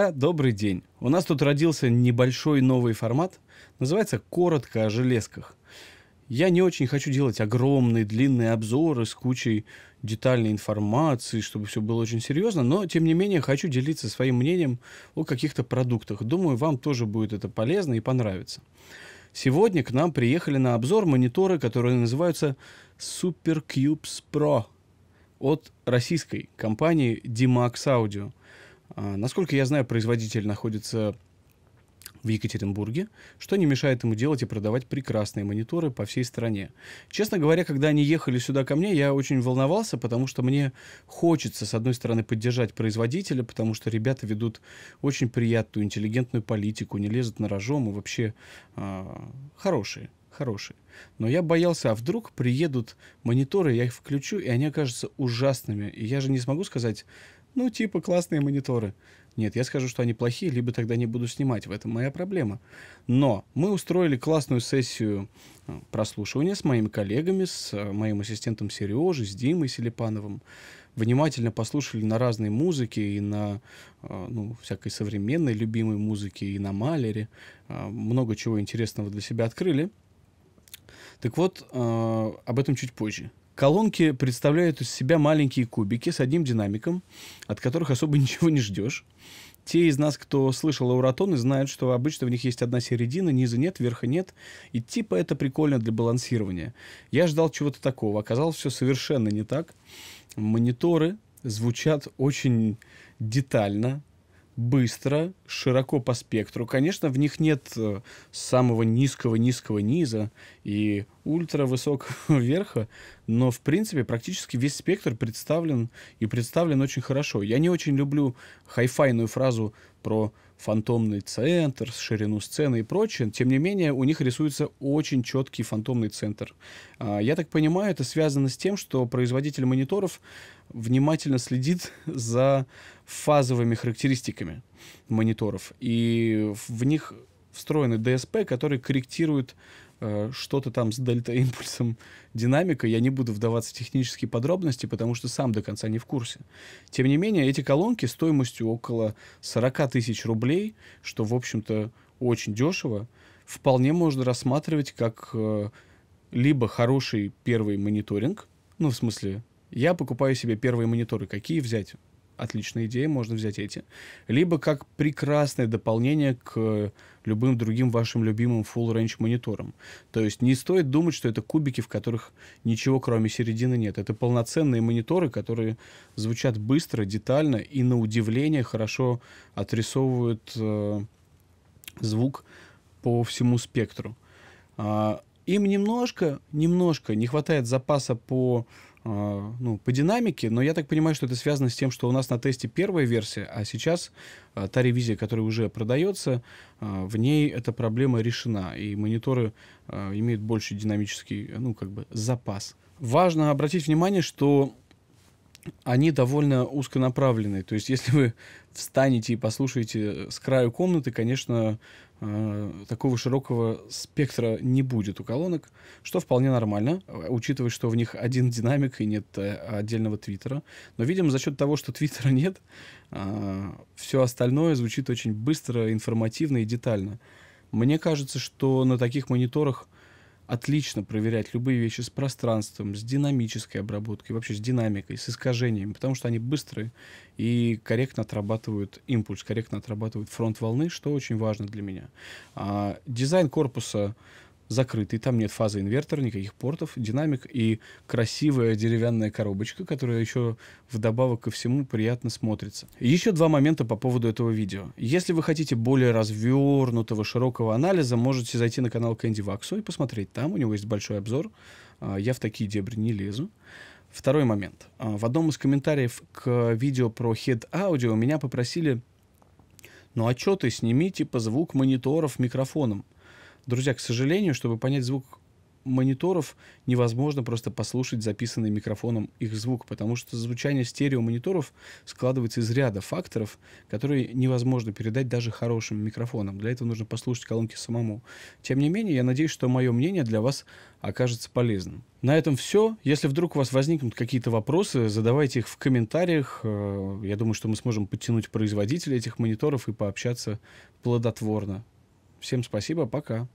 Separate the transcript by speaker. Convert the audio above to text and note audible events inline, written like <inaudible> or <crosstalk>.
Speaker 1: друзья, добрый день. У нас тут родился небольшой новый формат. Называется «Коротко о железках». Я не очень хочу делать огромные длинные обзоры с кучей детальной информации, чтобы все было очень серьезно, но, тем не менее, хочу делиться своим мнением о каких-то продуктах. Думаю, вам тоже будет это полезно и понравится. Сегодня к нам приехали на обзор мониторы, которые называются Super Cubes Pro от российской компании Dimax Audio – а, насколько я знаю, производитель находится в Екатеринбурге, что не мешает ему делать и продавать прекрасные мониторы по всей стране. Честно говоря, когда они ехали сюда ко мне, я очень волновался, потому что мне хочется, с одной стороны, поддержать производителя, потому что ребята ведут очень приятную, интеллигентную политику, не лезут на рожон и вообще э, хорошие хорошие. Но я боялся, а вдруг приедут мониторы, я их включу, и они окажутся ужасными. И я же не смогу сказать, ну, типа классные мониторы. Нет, я скажу, что они плохие, либо тогда не буду снимать. В этом моя проблема. Но мы устроили классную сессию э, прослушивания с моими коллегами, с э, моим ассистентом Сережей, с Димой Селипановым. Внимательно послушали на разные музыки и на э, ну, всякой современной любимой музыке, и на Малере. Много чего интересного для себя открыли. Так вот, об этом чуть позже. Колонки представляют из себя маленькие кубики с одним динамиком, от которых особо <laughs> ничего не ждешь. Те из нас, кто слышал ауратоны, знают, что обычно в них есть одна середина, низа нет, верха нет, и типа это прикольно для балансирования. Я ждал чего-то такого, оказалось все совершенно не так. Мониторы звучат очень детально, быстро, широко по спектру. Конечно, в них нет э, самого низкого-низкого низа и ультра высокого <laughs> верха, но, в принципе, практически весь спектр представлен и представлен очень хорошо. Я не очень люблю хай файную фразу про фантомный центр, ширину сцены и прочее. Тем не менее, у них рисуется очень четкий фантомный центр. А, я так понимаю, это связано с тем, что производитель мониторов внимательно следит за фазовыми характеристиками мониторов. И в них встроены DSP, которые корректируют Э, что-то там с дельта-импульсом динамика. Я не буду вдаваться в технические подробности, потому что сам до конца не в курсе. Тем не менее, эти колонки стоимостью около 40 тысяч рублей, что, в общем-то, очень дешево, вполне можно рассматривать как э, либо хороший первый мониторинг, ну, в смысле, я покупаю себе первые мониторы, какие взять? отличная идея, можно взять эти. Либо как прекрасное дополнение к любым другим вашим любимым full range мониторам. То есть не стоит думать, что это кубики, в которых ничего кроме середины нет. Это полноценные мониторы, которые звучат быстро, детально и на удивление хорошо отрисовывают э, звук по всему спектру. А, им немножко, немножко не хватает запаса по э, а, ну, по динамике, но я так понимаю, что это связано с тем, что у нас на тесте первая версия, а сейчас а, та ревизия, которая уже продается, а, в ней эта проблема решена, и мониторы имеют больше динамический, ну, как бы, запас. Важно обратить внимание, что они довольно узконаправленные. То есть, <laughs> если вы встанете и послушаете э, с краю комнаты, конечно, э, такого широкого спектра не будет у колонок, что вполне нормально, э, учитывая, что в них один динамик и нет э, отдельного твиттера. Но, видимо, за счет того, что твиттера нет, э, все остальное звучит очень быстро, информативно и детально. Мне кажется, что на таких мониторах отлично проверять любые вещи с пространством, с динамической обработкой, вообще с динамикой, с искажениями, потому что они быстрые и корректно отрабатывают импульс, корректно отрабатывают фронт волны, что очень важно для меня. А, дизайн корпуса закрытый, там нет фазы инвертора, никаких портов, динамик и красивая деревянная коробочка, которая еще вдобавок ко всему приятно смотрится. Еще два момента по поводу этого видео. Если вы хотите более развернутого, широкого анализа, можете зайти на канал Кэнди Ваксу и посмотреть там, у него есть большой обзор, а, я в такие дебри не лезу. Второй момент. А, в одном из комментариев к видео про Head Audio меня попросили, ну а что ты, сними типа звук мониторов микрофоном. Друзья, к сожалению, чтобы понять звук мониторов невозможно просто послушать записанный микрофоном их звук, потому что звучание стерео мониторов складывается из ряда факторов, которые невозможно передать даже хорошим микрофоном. Для этого нужно послушать колонки самому. Тем не менее, я надеюсь, что мое мнение для вас окажется полезным. На этом все. Если вдруг у вас возникнут какие-то вопросы, задавайте их в комментариях. Э, я думаю, что мы сможем подтянуть производителя этих мониторов и пообщаться плодотворно. Всем спасибо, пока.